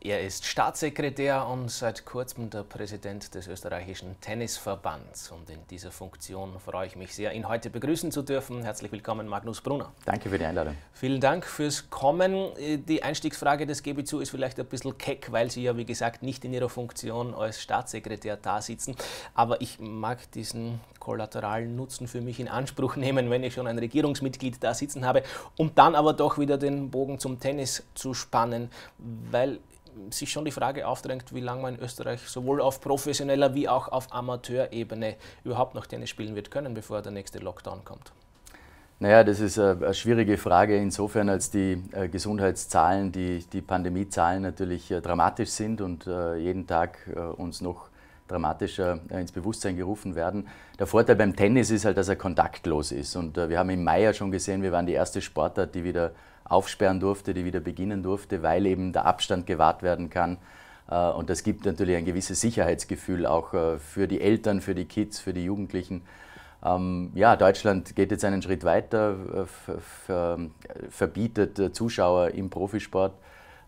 Er ist Staatssekretär und seit kurzem der Präsident des österreichischen Tennisverbands. Und in dieser Funktion freue ich mich sehr, ihn heute begrüßen zu dürfen. Herzlich willkommen, Magnus Brunner. Danke für die Einladung. Vielen Dank fürs Kommen. Äh, die Einstiegsfrage, das gebe ich zu, ist vielleicht ein bisschen keck, weil Sie ja, wie gesagt, nicht in Ihrer Funktion als Staatssekretär da sitzen. Aber ich mag diesen kollateralen Nutzen für mich in Anspruch nehmen, wenn ich schon ein Regierungsmitglied da sitzen habe, um dann aber doch wieder den Bogen zum Tennis zu spannen, weil sich schon die Frage aufdrängt, wie lange man in Österreich sowohl auf professioneller wie auch auf Amateurebene überhaupt noch Tennis spielen wird können, bevor der nächste Lockdown kommt. Naja, das ist äh, eine schwierige Frage insofern, als die äh, Gesundheitszahlen, die, die Pandemiezahlen natürlich äh, dramatisch sind und jeden Tag uns noch dramatischer äh, ins Bewusstsein gerufen werden. Der Vorteil beim Tennis ist halt, dass er kontaktlos ist. Und äh, wir haben im Mai ja schon gesehen, wir waren die erste Sportart, die wieder aufsperren durfte, die wieder beginnen durfte, weil eben der Abstand gewahrt werden kann. Äh, und das gibt natürlich ein gewisses Sicherheitsgefühl auch für die Eltern, für die Kids, für die Jugendlichen. Ähm, ja, Deutschland geht jetzt einen Schritt weiter, verbietet Zuschauer im Profisport.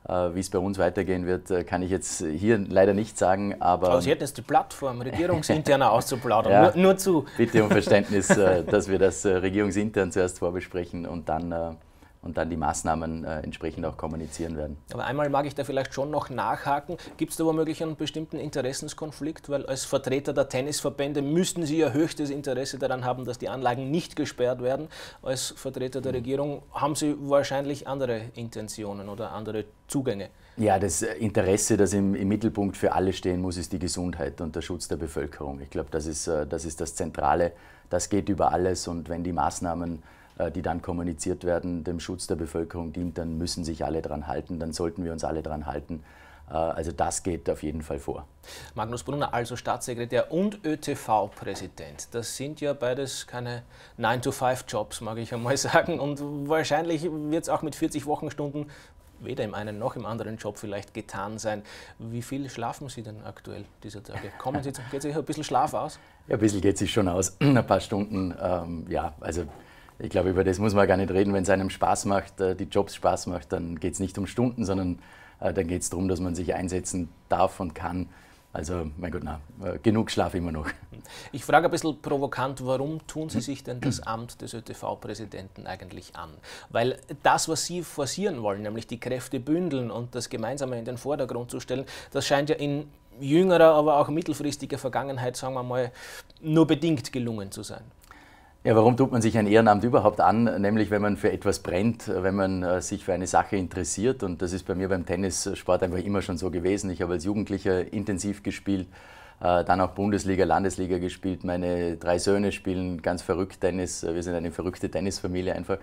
Äh, wie es bei uns weitergehen wird, äh, kann ich jetzt hier leider nicht sagen. Aber, aber also Sie hätten jetzt die Plattform, regierungsinterner auszuplaudern. Ja, nur, nur, zu. Bitte um Verständnis, äh, dass wir das regierungsintern zuerst vorbesprechen und dann und dann die Maßnahmen äh, entsprechend auch kommunizieren werden. Aber einmal mag ich da vielleicht schon noch nachhaken. Gibt es da womöglich einen bestimmten Interessenskonflikt? Weil als Vertreter der Tennisverbände müssten Sie ja höchstes Interesse daran haben, dass die Anlagen nicht gesperrt werden. Als Vertreter der mhm. Regierung haben Sie wahrscheinlich andere Intentionen oder andere Zugänge. Ja, das Interesse, das im, im Mittelpunkt für alle stehen muss, ist die Gesundheit und der Schutz der Bevölkerung. Ich glaube, das ist, äh, das ist das Zentrale. Das geht über alles und wenn die Maßnahmen äh, die dann kommuniziert werden, dem Schutz der Bevölkerung dient, dann müssen sich alle dran halten, dann sollten wir uns alle dran halten. Äh, also das geht auf jeden Fall vor. Magnus Brunner, also Staatssekretär und ÖTV-Präsident. Das sind ja beides keine 9-to-5-Jobs, mag ich einmal sagen. Und wahrscheinlich wird es auch mit 40 Wochenstunden weder im einen noch im anderen Job vielleicht getan sein. Wie viel schlafen Sie denn aktuell dieser Tage? Kommen Sie, geht sich ein bisschen Schlaf aus? Ja, ein bisschen geht sich schon aus. Ein paar Stunden, ähm, ja, also ich glaube, über das muss man gar nicht reden. Wenn es einem Spaß macht, äh, die Jobs Spaß macht, dann geht es nicht um Stunden, sondern äh, dann geht es darum, dass man sich einsetzen darf und kann. Also, mein Gott, na, äh, genug Schlaf immer noch. Ich frage ein bisschen provokant, warum tun Sie hm? sich denn das Amt des ÖTV-Präsidenten eigentlich an? Weil das, was Sie forcieren wollen, nämlich die Kräfte bündeln und das Gemeinsame in den Vordergrund zu stellen, das scheint ja in jüngerer, aber auch mittelfristiger Vergangenheit, sagen wir mal, nur bedingt gelungen zu sein. Ja, warum tut man sich ein Ehrenamt überhaupt an? Nämlich, wenn man für etwas brennt, wenn man äh, sich für eine Sache interessiert. Und das ist bei mir beim Tennissport einfach immer schon so gewesen. Ich habe als Jugendlicher intensiv gespielt, äh, dann auch Bundesliga, Landesliga gespielt. Meine drei Söhne spielen ganz verrückt Tennis. Wir sind eine verrückte Tennisfamilie einfach.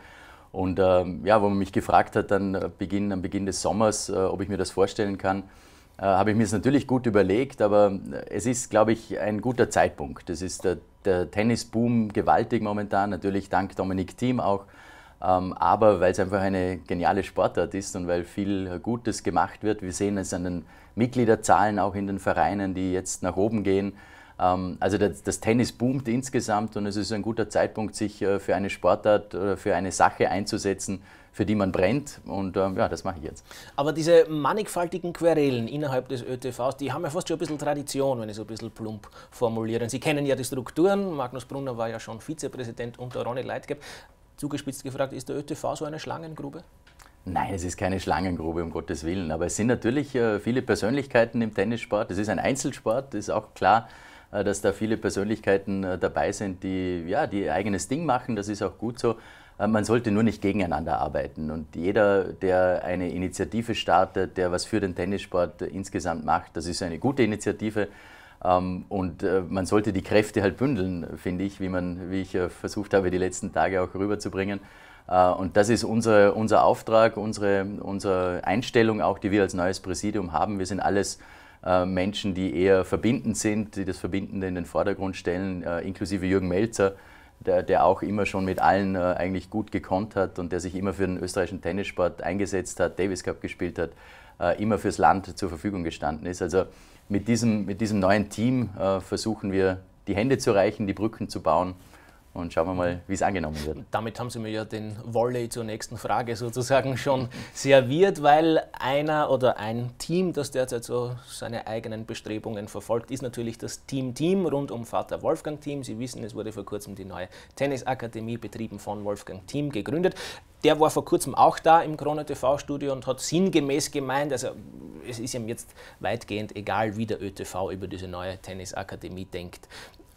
Und ähm, ja, wo man mich gefragt hat, dann äh, Beginn, am Beginn des Sommers, ob ich mir das vorstellen kann, habe ich mir es natürlich gut überlegt, aber es ist, glaube ich, ein guter Zeitpunkt. Das ist der der Tennisboom gewaltig momentan, natürlich dank Dominik Thiem auch, ähm, aber weil es einfach eine geniale Sportart ist und weil viel Gutes gemacht wird. Wir sehen es an den Mitgliederzahlen auch in den Vereinen, die jetzt nach oben gehen. Ähm, also das, das, Tennis boomt insgesamt und es ist ein guter Zeitpunkt, sich äh, für eine Sportart, für eine Sache einzusetzen, für die man brennt. Und ähm, ja, das mache ich jetzt. Aber diese mannigfaltigen Querelen innerhalb des ÖTVs, die haben ja fast schon ein bisschen Tradition, wenn ich so ein bisschen plump formuliere. Sie kennen ja die Strukturen. Magnus Brunner war ja schon Vizepräsident unter Ronny Leitgeb. Zugespitzt gefragt, ist der ÖTV so eine Schlangengrube? Nein, es ist keine Schlangengrube, um Gottes Willen. Aber es sind natürlich äh, viele Persönlichkeiten im Tennissport. Es ist ein Einzelsport, ist auch klar. Äh, dass da viele Persönlichkeiten äh, dabei sind, die ja, die ihr eigenes Ding machen. Das ist auch gut so. Äh, man sollte nur nicht gegeneinander arbeiten. Und jeder, der eine Initiative startet, der was für den Tennissport insgesamt macht, das ist eine gute Initiative. Ähm, und man sollte die Kräfte halt bündeln, finde ich, wie, man, wie ich versucht habe, die letzten Tage auch rüberzubringen. Und das ist unsere, unser Auftrag, unsere, unsere Einstellung auch, die wir als neues Präsidium haben. Wir sind alles äh, Menschen, die eher verbindend sind, die das Verbindende in den Vordergrund stellen, äh, inklusive Jürgen Melzer, der, der, auch immer schon mit allen äh, eigentlich gut gekonnt hat und der sich immer für den österreichischen Tennissport eingesetzt hat, Davis Cup gespielt hat, immer fürs Land zur Verfügung gestanden ist. Also mit diesem, mit diesem neuen Team versuchen wir, die Hände zu reichen, die Brücken zu bauen und schauen wir mal, wie es angenommen wird. Damit haben Sie mir ja den Volley zur nächsten Frage sozusagen schon serviert, weil einer oder ein Team, das derzeit so seine eigenen Bestrebungen verfolgt, ist natürlich das Team Team rund um Vater Wolfgang Team. Sie wissen, es wurde vor kurzem die neue Tennisakademie betrieben von Wolfgang Team gegründet. Der war vor kurzem auch da im Krone TV Studio und hat sinngemäß gemeint, also es ist ihm jetzt weitgehend egal, wie der ÖTV über diese neue Tennisakademie denkt.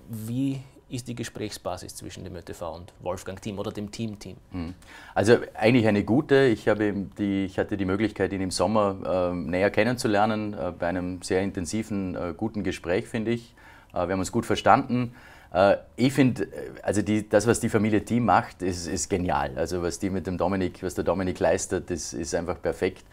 Wie ist die Gesprächsbasis zwischen dem ÖTV und Wolfgang-Team oder dem Team-Team? Mhm. Also eigentlich eine gute. Ich, habe die, ich hatte die Möglichkeit, ihn im Sommer äh, näher kennenzulernen, äh, bei einem sehr intensiven, äh, guten Gespräch, finde ich. Äh, wir haben uns gut verstanden. Äh, ich finde, äh, also die, das, was die Familie Team macht, ist, ist, genial. Also was die mit dem Dominik, was der Dominik leistet, das ist einfach perfekt.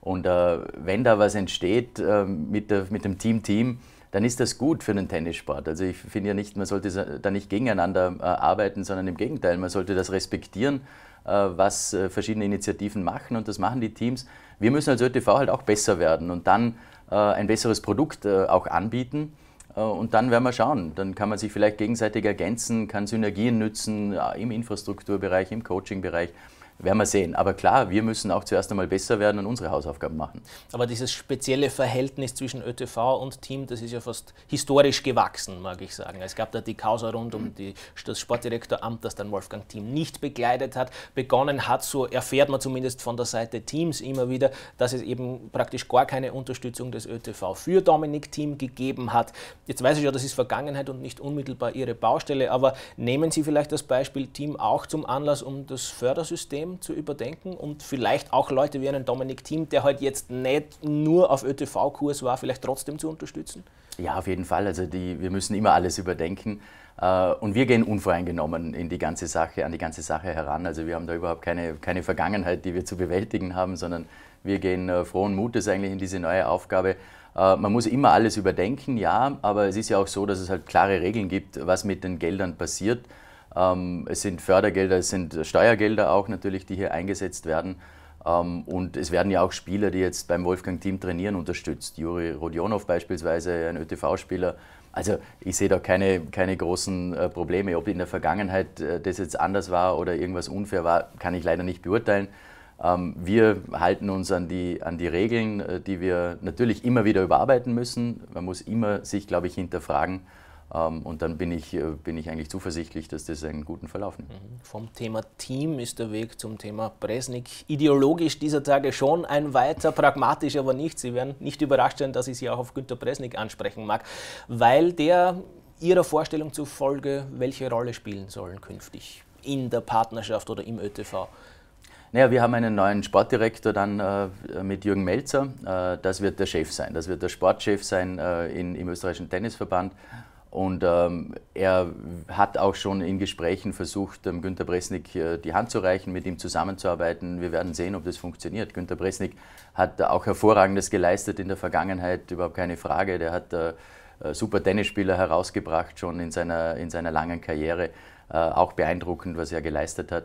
Und wenn da was entsteht mit, der, mit dem Team-Team, dann ist das gut für den Tennissport. Also ich finde ja nicht, man sollte da nicht gegeneinander äh, arbeiten, sondern im Gegenteil, man sollte das respektieren, äh, was äh, verschiedene Initiativen machen und das machen die Teams. Wir müssen als ÖTV halt auch besser werden und dann ein besseres Produkt auch anbieten. Und dann werden wir schauen. Dann kann man sich vielleicht gegenseitig ergänzen, kann Synergien nützen im Infrastrukturbereich, im Coachingbereich werden wir sehen. Aber klar, wir müssen auch zuerst einmal besser werden und unsere Hausaufgaben machen. Aber dieses spezielle Verhältnis zwischen ÖTV und Team, das ist ja fast historisch gewachsen, mag ich sagen. Es gab da die Causa rund um die, das Sportdirektoramt, das dann Wolfgang Team nicht begleitet hat. Begonnen hat, so erfährt man zumindest von der Seite Teams immer wieder, dass es eben praktisch gar keine Unterstützung des ÖTV für Dominik Team gegeben hat. Jetzt weiß ich ja, das ist Vergangenheit und nicht unmittelbar Ihre Baustelle, aber nehmen Sie vielleicht das Beispiel Team auch zum Anlass, um das Fördersystem System zu überdenken und vielleicht auch Leute wie einen Dominik Thiem, der halt jetzt nicht nur auf ÖTV-Kurs war, vielleicht trotzdem zu unterstützen? Ja, auf jeden Fall. Also die, wir müssen immer alles überdenken. Äh, und wir gehen unvoreingenommen in die ganze Sache, an die ganze Sache heran. Also wir haben da überhaupt keine, keine Vergangenheit, die wir zu bewältigen haben, sondern wir gehen äh, frohen Mutes eigentlich in diese neue Aufgabe. Äh, man muss immer alles überdenken, ja, aber es ist ja auch so, dass es halt klare Regeln gibt, was mit den Geldern passiert. Ähm, es sind Fördergelder, es sind Steuergelder auch natürlich, die hier eingesetzt werden. Ähm, und es werden ja auch Spieler, die jetzt beim Wolfgang Team trainieren, unterstützt. Juri Rodionow beispielsweise, ein ÖTV-Spieler. Also ich sehe da keine, keine großen äh, Probleme. Ob in der Vergangenheit äh, das jetzt anders war oder irgendwas unfair war, kann ich leider nicht beurteilen. Ähm, wir halten uns an die, an die Regeln, äh, die wir natürlich immer wieder überarbeiten müssen. Man muss immer sich, glaube ich, hinterfragen ähm, und dann bin ich, äh, bin ich eigentlich zuversichtlich, dass das einen guten Verlauf nimmt. Mhm. Vom Thema Team ist der Weg zum Thema Bresnik ideologisch dieser Tage schon ein weiter, pragmatisch aber nicht. Sie werden nicht überrascht sein, dass ich Sie auch auf Günter Bresnik ansprechen mag, weil der Ihrer Vorstellung zufolge welche Rolle spielen sollen künftig in der Partnerschaft oder im ÖTV? Naja, wir haben einen neuen Sportdirektor dann äh, mit Jürgen Melzer. Äh, das wird der Chef sein. Das wird der Sportchef sein äh, in, im österreichischen Tennisverband. Und ähm, er hat auch schon in Gesprächen versucht, ähm, Günter Bresnik äh, die Hand zu reichen, mit ihm zusammenzuarbeiten. Wir werden sehen, ob das funktioniert. Günter Bresnik hat auch Hervorragendes geleistet in der Vergangenheit, überhaupt keine Frage. Der hat äh, äh, super Tennisspieler herausgebracht, schon in seiner, in seiner langen Karriere. Äh, auch beeindruckend, was er geleistet hat.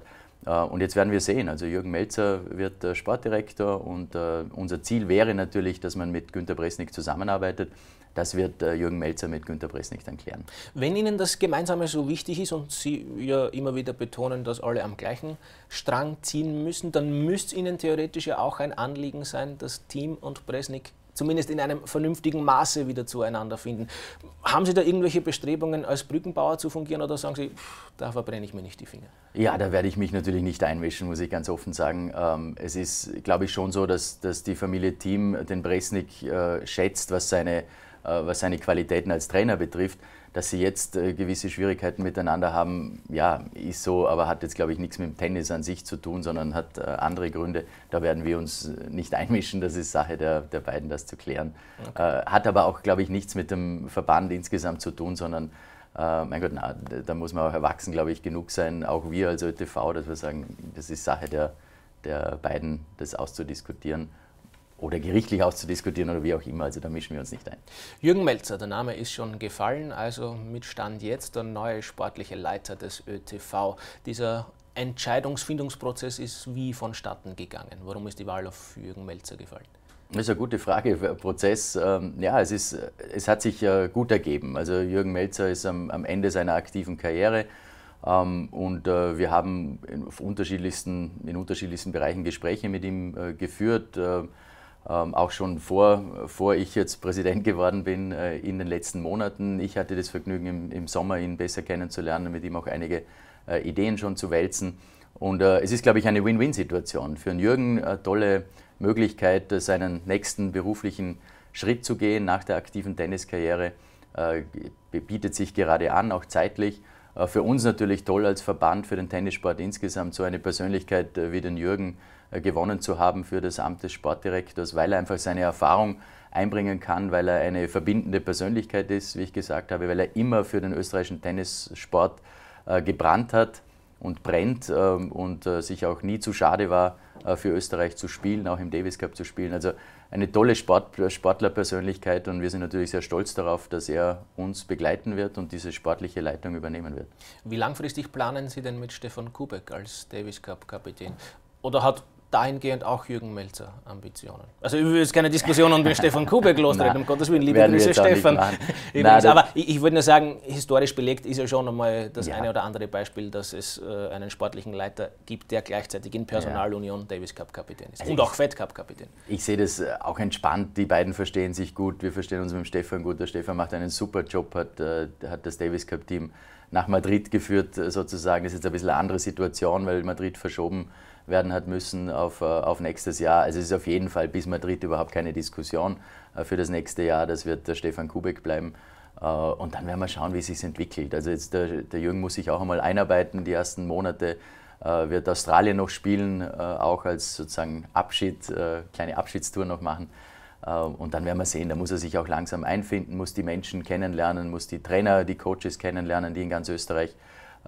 Äh, und jetzt werden wir sehen. Also Jürgen Melzer wird äh, Sportdirektor und äh, unser Ziel wäre natürlich, dass man mit Günter Bresnik zusammenarbeitet. Das wird Jürgen Melzer mit Günter Bresnik dann klären. Wenn Ihnen das Gemeinsame so wichtig ist und Sie ja immer wieder betonen, dass alle am gleichen Strang ziehen müssen, dann müsste Ihnen theoretisch ja auch ein Anliegen sein, dass Team und Bresnik zumindest in einem vernünftigen Maße wieder zueinander finden. Haben Sie da irgendwelche Bestrebungen, als Brückenbauer zu fungieren oder sagen Sie, pff, da verbrenne ich mir nicht die Finger? Ja, da werde ich mich natürlich nicht einmischen, muss ich ganz offen sagen. Ähm, es ist, glaube ich, schon so, dass, dass die Familie Thiem den Bresnik äh, schätzt, was seine äh, was seine Qualitäten als Trainer betrifft. Dass sie jetzt äh, gewisse Schwierigkeiten miteinander haben, ja, ist so, aber hat jetzt, glaube ich, nichts mit dem Tennis an sich zu tun, sondern hat äh, andere Gründe. Da werden wir uns nicht einmischen, das ist Sache der, der beiden, das zu klären. Okay. Hat aber auch, glaube ich, nichts mit dem Verband insgesamt zu tun, sondern Uh, mein Gott, na, da muss man auch erwachsen, glaube ich, genug sein, auch wir als ÖTV, dass wir sagen, das ist Sache der, der beiden, das auszudiskutieren oder gerichtlich auszudiskutieren oder wie auch immer. Also da mischen wir uns nicht ein. Jürgen Melzer, der Name ist schon gefallen, also mit Stand jetzt der neue sportliche Leiter des ÖTV. Dieser Entscheidungsfindungsprozess ist wie vonstatten gegangen. Warum ist die Wahl auf Jürgen Melzer gefallen? Das ist eine gute Frage. Prozess, ähm, ja, es, ist, es hat sich äh, gut ergeben. Also Jürgen Melzer ist am, am Ende seiner aktiven Karriere ähm, und äh, wir haben in unterschiedlichsten, in unterschiedlichsten Bereichen Gespräche mit ihm äh, geführt. Äh, ähm, auch schon vor, vor ich jetzt Präsident geworden bin, äh, in den letzten Monaten. Ich hatte das Vergnügen, im, im Sommer ihn besser kennenzulernen, mit ihm auch einige äh, Ideen schon zu wälzen. Und äh, es ist, glaube ich, eine Win-Win-Situation. Für den Jürgen eine tolle Möglichkeit, seinen nächsten beruflichen Schritt zu gehen nach der aktiven Tenniskarriere. bietet sich gerade an, auch zeitlich. Für uns natürlich toll als Verband für den Tennissport insgesamt, so eine Persönlichkeit wie den Jürgen äh, gewonnen zu haben für das Amt des Sportdirektors, weil er einfach seine Erfahrung einbringen kann, weil er eine verbindende Persönlichkeit ist, wie ich gesagt habe, weil er immer für den österreichischen Tennissport äh, gebrannt hat und brennt ähm, und äh, sich auch nie zu schade war, für Österreich zu spielen, auch im Davis Cup zu spielen. Also eine tolle Sport Sportlerpersönlichkeit und wir sind natürlich sehr stolz darauf, dass er uns begleiten wird und diese sportliche Leitung übernehmen wird. Wie langfristig planen Sie denn mit Stefan Kubek als Davis Cup Kapitän? Oder hat dahingehend auch Jürgen Melzer Ambitionen. Also ich will jetzt keine Diskussion um den Stefan Kubek lostreten, um Gottes Willen, liebe Grüße Stefan. Nein, aber ich, ich würde nur sagen, historisch belegt ist ja schon einmal das ja. eine oder andere Beispiel, dass es äh, einen sportlichen Leiter gibt, der gleichzeitig in Personalunion ja. Davis Cup Kapitän ist also und auch Fed Cup Kapitän. Ich sehe das äh, auch entspannt, die beiden verstehen sich gut, wir verstehen uns mit dem Stefan gut, der Stefan macht einen super Job, hat, äh, hat das Davis Cup Team nach Madrid geführt äh, sozusagen. Das ist jetzt ein bisschen eine andere Situation, weil Madrid verschoben werden hat müssen auf, äh, auf nächstes Jahr. Also es ist auf jeden Fall bis Madrid überhaupt keine Diskussion äh, für das nächste Jahr. Das wird der Stefan Kubek bleiben. Äh, und dann werden wir schauen, wie es sich entwickelt. Also jetzt der, der Jürgen muss sich auch einmal einarbeiten, die ersten Monate wird Australien noch spielen, auch als sozusagen Abschied, kleine Abschiedstour noch machen. Und dann werden wir sehen, da muss er sich auch langsam einfinden, muss die Menschen kennenlernen, muss die Trainer, die Coaches kennenlernen, die in ganz Österreich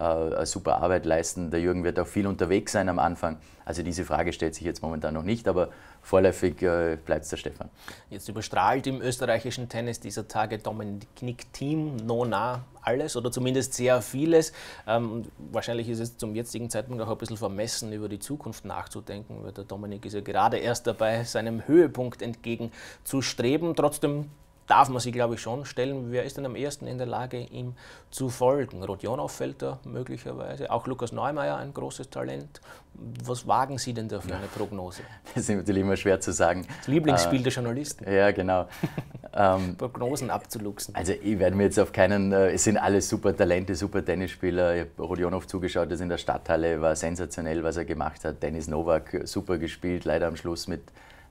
äh, eine super Arbeit leisten. Der Jürgen wird auch viel unterwegs sein am Anfang. Also diese Frage stellt sich jetzt momentan noch nicht, aber vorläufig äh, bleibt es der Stefan. Jetzt überstrahlt im österreichischen Tennis dieser Tage Dominik Team nona alles oder zumindest sehr vieles. Ähm, wahrscheinlich ist es zum jetzigen Zeitpunkt auch ein bisschen vermessen, über die Zukunft nachzudenken, weil der Dominik ist ja gerade erst dabei, seinem Höhepunkt entgegenzustreben. Trotzdem darf man sich, glaube ich, schon stellen, wer ist denn am ersten in der Lage, ihm zu folgen? fällt da möglicherweise, auch Lukas Neumeier, ein großes Talent. Was wagen Sie denn da für eine Prognose? Das ist natürlich immer schwer zu sagen. Das Lieblingsspiel äh, der Journalisten. Ja, genau. Ähm, Prognosen abzuluxen. Also ich werde mir jetzt auf keinen, äh, es sind alle super Talente, super Tennisspieler. Ich habe Rodionov zugeschaut, das in der Stadthalle, war sensationell, was er gemacht hat. Dennis Novak, äh, super gespielt, leider am Schluss mit,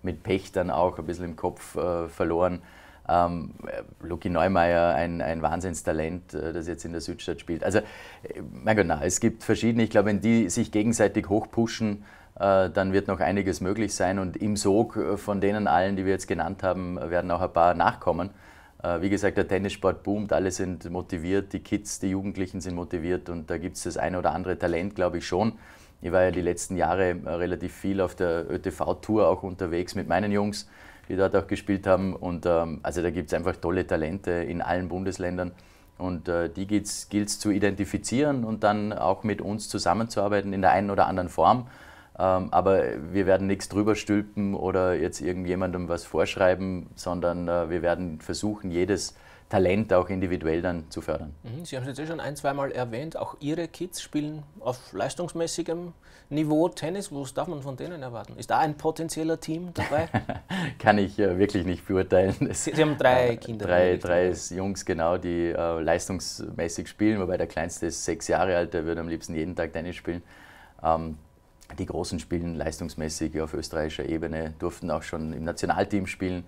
mit Pech dann auch, ein bisschen im Kopf äh, verloren. Ähm, äh, Lucky Neumeier, ein, ein Wahnsinnstalent, äh, das jetzt in der Südstadt spielt. Also, mein äh, Gott, na, es gibt verschiedene. Ich glaube, wenn die sich gegenseitig hochpushen, äh, dann wird noch einiges möglich sein. Und im Sog von denen allen, die wir jetzt genannt haben, werden auch ein paar nachkommen. Äh, wie gesagt, der Tennissport boomt, alle sind motiviert, die Kids, die Jugendlichen sind motiviert und da gibt es das eine oder andere Talent, glaube ich schon. Ich war ja die letzten Jahre relativ viel auf der ÖTV-Tour auch unterwegs mit meinen Jungs die dort auch gespielt haben. Und ähm, also da gibt es einfach tolle Talente in allen Bundesländern. Und äh, die gilt es zu identifizieren und dann auch mit uns zusammenzuarbeiten in der einen oder anderen Form. Ähm, aber wir werden nichts drüber stülpen oder jetzt irgendjemandem was vorschreiben, sondern äh, wir werden versuchen, jedes Talent auch individuell dann zu fördern. Mhm, Sie haben es jetzt eh schon ein, zweimal erwähnt, auch Ihre Kids spielen auf leistungsmäßigem Niveau Tennis. Was darf man von denen erwarten? Ist da ein potenzieller Team dabei? Kann ich äh, wirklich nicht beurteilen. Sie, Sie haben drei äh, Kinder. Drei, drei Jungs, genau, die äh, leistungsmäßig spielen, wobei der kleinste ist sechs Jahre alt, der würde am liebsten jeden Tag Tennis spielen. Ähm, die Großen spielen leistungsmäßig auf österreichischer Ebene, durften auch schon im Nationalteam spielen.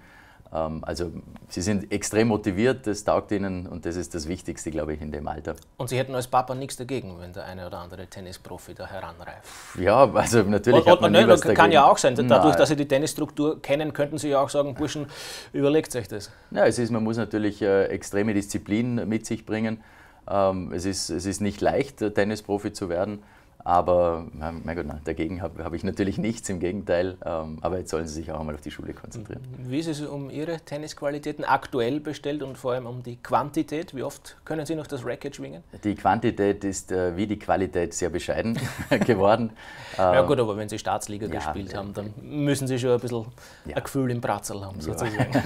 Ähm, also sie sind extrem motiviert, das taugt ihnen und das ist das Wichtigste, glaube ich, in dem Alter. Und Sie hätten als Papa nichts dagegen, wenn der eine oder andere Tennisprofi da heranreift? Ja, also natürlich und, hat man und, nie nein, was dagegen. Kann ja auch sein, dadurch, nein. dass äh, Sie die Tennisstruktur kennen, könnten Sie ja auch sagen, Burschen, überlegt euch das. Ja, es ist, man muss natürlich äh, extreme Disziplin mit sich bringen. Ähm, es, ist, es ist nicht leicht, Tennisprofi zu werden. Aber na gut, na, dagegen habe hab ich natürlich nichts, im Gegenteil. Ähm, aber jetzt sollen sie sich auch einmal auf die Schule konzentrieren. Mhm. Wie ist es um Ihre Tennisqualitäten aktuell bestellt und vor allem um die Quantität? Wie oft können Sie noch das Racket schwingen? Die Quantität ist äh, wie die Qualität sehr bescheiden geworden. Ja ähm, gut, aber wenn Sie Staatsliga ja, gespielt ja, haben, dann müssen Sie schon ein bisschen ja. ein Gefühl im Bratzel haben, sozusagen.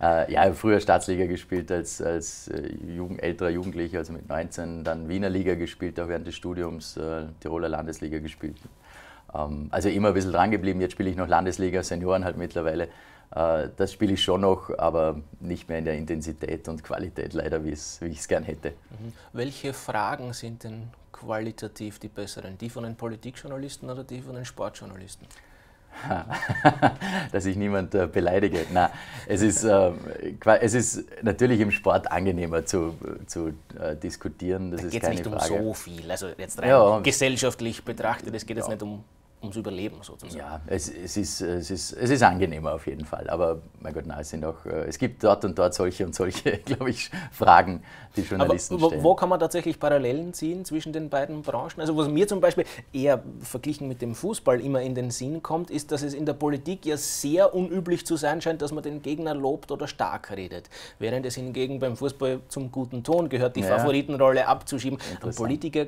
Ja, äh, ja, früher Staatsliga gespielt als, als äh, jugend, älterer Jugendlicher, also mit 19, dann Wiener Liga gespielt, auch während des Studiums äh, Tiroler Landesliga gespielt. Ähm, also immer ein bisschen drangeblieben. Jetzt spiele ich noch Landesliga, Senioren halt mittlerweile. Äh, das spiele ich schon noch, aber nicht mehr in der Intensität und Qualität leider, wie ich es gern hätte. Mhm. Welche Fragen sind denn qualitativ die besseren? Die von den Politikjournalisten oder die von den Sportjournalisten? dass ich niemand äh, beleidige. Na, es ist, äh, es ist natürlich im Sport angenehmer zu, zu äh, diskutieren. Das da geht es nicht Frage. um so viel. Also jetzt rein ja, gesellschaftlich betrachtet, es geht ja. jetzt nicht um ums Überleben sozusagen. Ja, es, es, ist, es, ist, es ist angenehmer auf jeden Fall. Aber mein Gott, nein, es, sind auch, äh, es gibt dort und dort solche und solche, glaube ich, Fragen, die Journalisten Aber wo, stellen. Wo kann man tatsächlich Parallelen ziehen zwischen den beiden Branchen? Also was mir zum Beispiel eher verglichen mit dem Fußball immer in den Sinn kommt, ist, dass es in der Politik ja sehr unüblich zu sein scheint, dass man den Gegner lobt oder stark redet. Während es hingegen beim Fußball zum guten Ton gehört, die ja. Favoritenrolle abzuschieben. Ein Politiker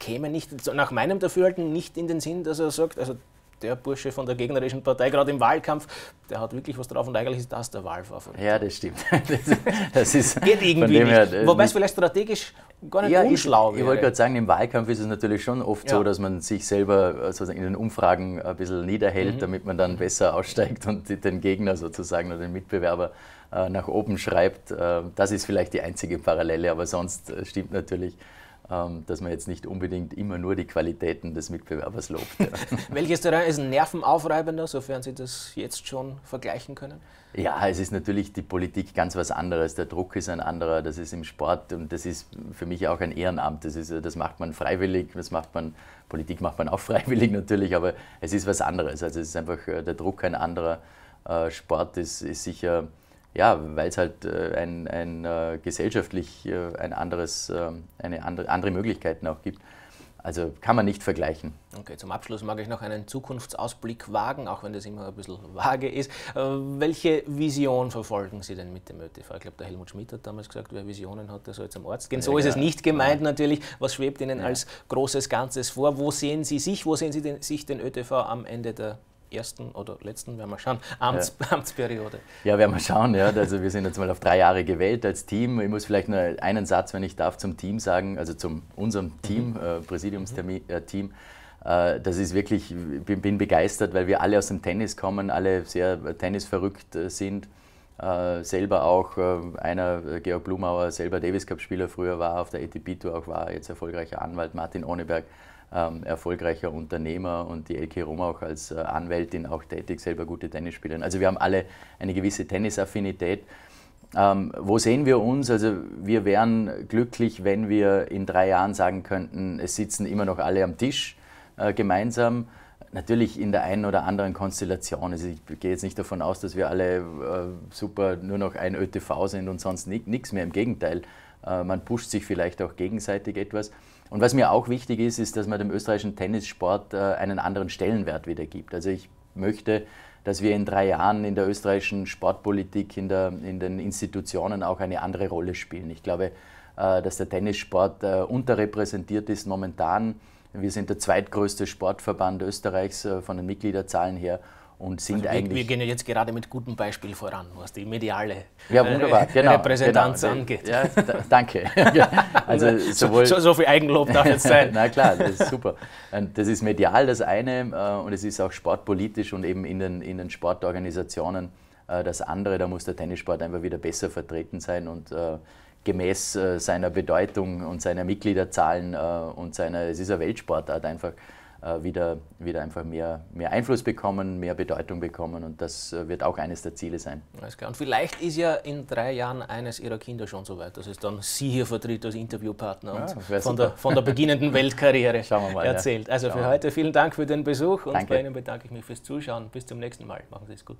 käme nicht, nach meinem Dafürhalten nicht in den Sinn, dass er sagt, also der Bursche von der gegnerischen Partei, gerade im Wahlkampf, der hat wirklich was drauf und eigentlich ist das der Wahlfavorit. Ja, das stimmt. Das, das ist Geht irgendwie her, nicht. Äh, Wobei es vielleicht strategisch gar nicht ja, unschlau ich, wäre. Ich wollte gerade sagen, im Wahlkampf ist es natürlich schon oft ja. so, dass man sich selber also in den Umfragen ein bisschen niederhält, mhm. damit man dann besser aussteigt und den Gegner sozusagen oder den Mitbewerber äh, nach oben schreibt. Äh, das ist vielleicht die einzige Parallele, aber sonst stimmt natürlich ähm, dass man jetzt nicht unbedingt immer nur die Qualitäten des Mitbewerbers lobt. Welches Terrain ist nervenaufreibender, sofern Sie das jetzt schon vergleichen können? Ja, es ist natürlich die Politik ganz was anderes. Der Druck ist ein anderer, das ist im Sport und das ist für mich auch ein Ehrenamt. Das, ist, das macht man freiwillig, das macht man, Politik macht man auch freiwillig natürlich, aber es ist was anderes. Also es ist einfach äh, der Druck ein anderer. Äh, Sport ist, ist sicher ja, weil es halt äh, ein, ein äh, gesellschaftlich äh, ein anderes, ähm, eine andere, andere Möglichkeiten auch gibt. Also kann man nicht vergleichen. Okay, zum Abschluss mag ich noch einen Zukunftsausblick wagen, auch wenn das immer ein bisschen vage ist. Äh, welche Vision verfolgen Sie denn mit dem ÖTV? Ich glaube, der Helmut Schmidt hat damals gesagt, wer Visionen hat, der soll zum Arzt gehen. So ja, ist es nicht gemeint ja. natürlich. Was schwebt Ihnen ja. als großes Ganzes vor? Wo sehen Sie sich? Wo sehen Sie den, sich den ÖTV am Ende der ersten oder letzten, werden wir schauen, Amts, ja. Amtsperiode. Ja, werden wir schauen. Ja. Also wir sind jetzt mal auf drei Jahre gewählt als Team. Ich muss vielleicht nur einen Satz, wenn ich darf, zum Team sagen, also zu unserem mhm. Team, äh, mhm. äh, Präsidiumsteam. Äh, das ist wirklich, ich bin begeistert, weil wir alle aus dem Tennis kommen, alle sehr tennisverrückt äh, sind. selber auch einer, Georg Blumauer, selber Davis Cup-Spieler früher war, auf der ATP-Tour auch war, jetzt erfolgreicher Anwalt, Martin Ohneberg, ähm, erfolgreicher Unternehmer und die Elke auch als äh, Anwältin auch tätig, selber gute Tennisspielerin. Also wir haben alle eine gewisse Tennisaffinität. Ähm, wo sehen wir uns? Also wir wären glücklich, wenn wir in drei Jahren sagen könnten, es sitzen immer noch alle am Tisch äh, gemeinsam. Natürlich in der einen oder anderen Konstellation. Also ich gehe jetzt nicht davon aus, dass wir alle äh, super nur noch ein ÖTV sind und sonst nichts mehr. Im Gegenteil, äh, man pusht sich vielleicht auch gegenseitig etwas. Und was mir auch wichtig ist, ist, dass man dem österreichischen Tennissport äh, einen anderen Stellenwert wiedergibt. Also ich möchte, dass wir in drei Jahren in der österreichischen Sportpolitik, in, der, in den Institutionen auch eine andere Rolle spielen. Ich glaube, äh, dass der Tennissport äh, unterrepräsentiert ist momentan. Wir sind der zweitgrößte Sportverband Österreichs von den Mitgliederzahlen her und sind also wir, eigentlich. Wir gehen ja jetzt gerade mit gutem Beispiel voran, was die mediale ja, äh, wunderbar. Genau, genau. Repräsentanz genau. angeht. Ja, danke. also sowohl so, so, viel Eigenlob darf jetzt sein. Na klar, das ist super. Und ähm, das ist medial das eine äh, und es ist auch sportpolitisch und eben in den, in den Sportorganisationen äh, das andere. Da muss der Tennissport einfach wieder besser vertreten sein und gemäß seiner Bedeutung und seiner Mitgliederzahlen und seiner, es ist eine Weltsportart einfach äh, wieder, wieder einfach mehr, mehr Einfluss bekommen, mehr Bedeutung bekommen und das äh, wird auch eines der Ziele sein. Alles klar. Und vielleicht ist ja in drei Jahren eines Ihrer Kinder schon so weit, dass es dann Sie hier vertritt als Interviewpartner ja, und von der, von der, beginnenden Weltkarriere mal, erzählt. Also Schauen für heute vielen Dank für den Besuch und Danke. bei Ihnen bedanke ich mich fürs Zuschauen. Bis zum nächsten Mal. Machen Sie es gut.